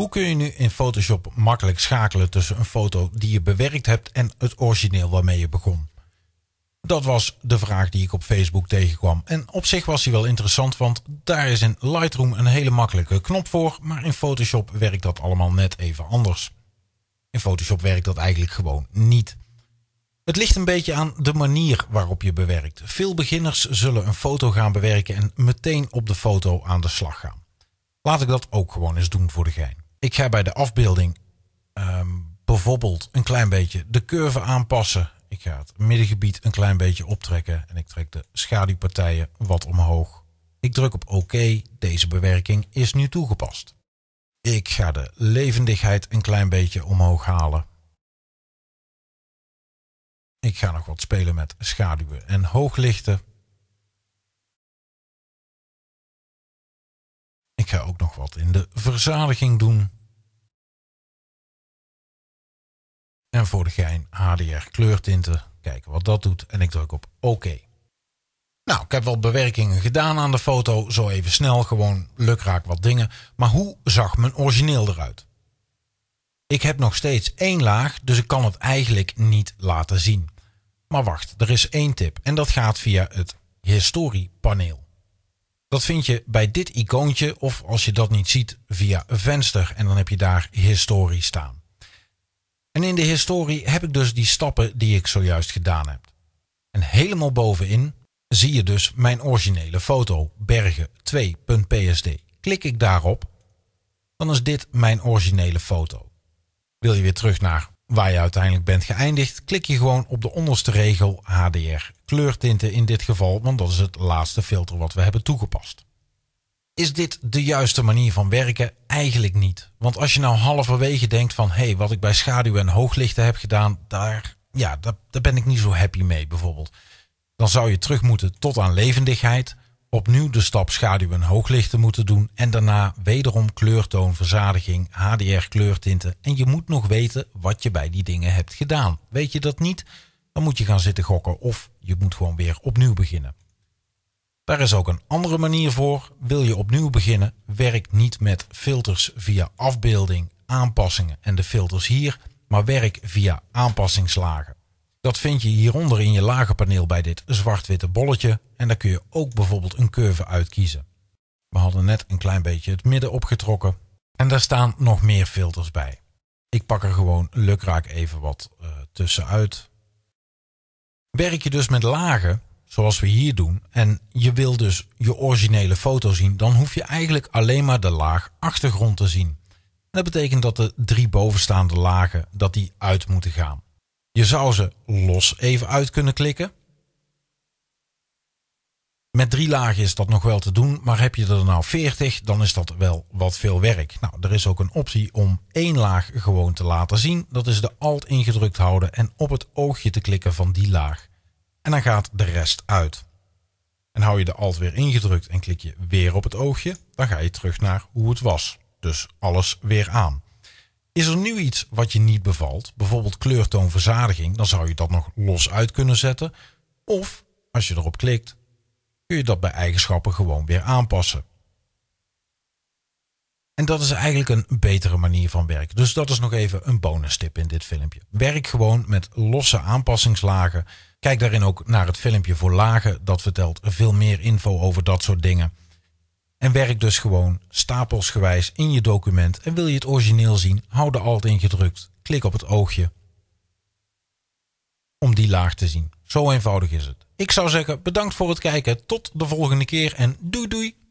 Hoe kun je nu in Photoshop makkelijk schakelen tussen een foto die je bewerkt hebt en het origineel waarmee je begon? Dat was de vraag die ik op Facebook tegenkwam. En op zich was die wel interessant, want daar is in Lightroom een hele makkelijke knop voor, maar in Photoshop werkt dat allemaal net even anders. In Photoshop werkt dat eigenlijk gewoon niet. Het ligt een beetje aan de manier waarop je bewerkt. Veel beginners zullen een foto gaan bewerken en meteen op de foto aan de slag gaan. Laat ik dat ook gewoon eens doen voor de gein. Ik ga bij de afbeelding ehm, bijvoorbeeld een klein beetje de curve aanpassen. Ik ga het middengebied een klein beetje optrekken en ik trek de schaduwpartijen wat omhoog. Ik druk op OK. Deze bewerking is nu toegepast. Ik ga de levendigheid een klein beetje omhoog halen. Ik ga nog wat spelen met schaduwen en hooglichten. ook nog wat in de verzadiging doen. En voor de gein HDR kleurtinten. Kijken wat dat doet. En ik druk op oké. Nou, ik heb wat bewerkingen gedaan aan de foto. Zo even snel, gewoon lukraak wat dingen. Maar hoe zag mijn origineel eruit? Ik heb nog steeds één laag, dus ik kan het eigenlijk niet laten zien. Maar wacht, er is één tip en dat gaat via het historiepaneel. Dat vind je bij dit icoontje of als je dat niet ziet via een venster en dan heb je daar historie staan. En in de historie heb ik dus die stappen die ik zojuist gedaan heb. En helemaal bovenin zie je dus mijn originele foto, bergen2.psd. Klik ik daarop, dan is dit mijn originele foto. Wil je weer terug naar Waar je uiteindelijk bent geëindigd, klik je gewoon op de onderste regel HDR kleurtinten in dit geval, want dat is het laatste filter wat we hebben toegepast. Is dit de juiste manier van werken? Eigenlijk niet. Want als je nou halverwege denkt van hé, hey, wat ik bij schaduw en hooglichten heb gedaan, daar, ja, daar ben ik niet zo happy mee bijvoorbeeld. Dan zou je terug moeten tot aan levendigheid opnieuw de stap schaduw en hooglichten moeten doen en daarna wederom kleurtoon, verzadiging, HDR kleurtinten en je moet nog weten wat je bij die dingen hebt gedaan. Weet je dat niet? Dan moet je gaan zitten gokken of je moet gewoon weer opnieuw beginnen. Daar is ook een andere manier voor. Wil je opnieuw beginnen, werk niet met filters via afbeelding, aanpassingen en de filters hier, maar werk via aanpassingslagen. Dat vind je hieronder in je lagenpaneel bij dit zwart-witte bolletje en daar kun je ook bijvoorbeeld een curve uitkiezen. We hadden net een klein beetje het midden opgetrokken en daar staan nog meer filters bij. Ik pak er gewoon lukraak even wat uh, tussenuit. Werk je dus met lagen, zoals we hier doen, en je wil dus je originele foto zien, dan hoef je eigenlijk alleen maar de laag achtergrond te zien. dat betekent dat de drie bovenstaande lagen dat die uit moeten gaan. Je zou ze los even uit kunnen klikken. Met drie lagen is dat nog wel te doen, maar heb je er nou 40, dan is dat wel wat veel werk. Nou, er is ook een optie om één laag gewoon te laten zien. Dat is de Alt ingedrukt houden en op het oogje te klikken van die laag. En dan gaat de rest uit. En hou je de Alt weer ingedrukt en klik je weer op het oogje, dan ga je terug naar hoe het was. Dus alles weer aan. Is er nu iets wat je niet bevalt, bijvoorbeeld kleurtoonverzadiging, dan zou je dat nog los uit kunnen zetten. Of als je erop klikt, kun je dat bij eigenschappen gewoon weer aanpassen. En dat is eigenlijk een betere manier van werken. Dus dat is nog even een bonus tip in dit filmpje. Werk gewoon met losse aanpassingslagen. Kijk daarin ook naar het filmpje voor lagen. Dat vertelt veel meer info over dat soort dingen. En werk dus gewoon stapelsgewijs in je document. En wil je het origineel zien, hou de Alt ingedrukt. Klik op het oogje om die laag te zien. Zo eenvoudig is het. Ik zou zeggen bedankt voor het kijken. Tot de volgende keer en doei doei.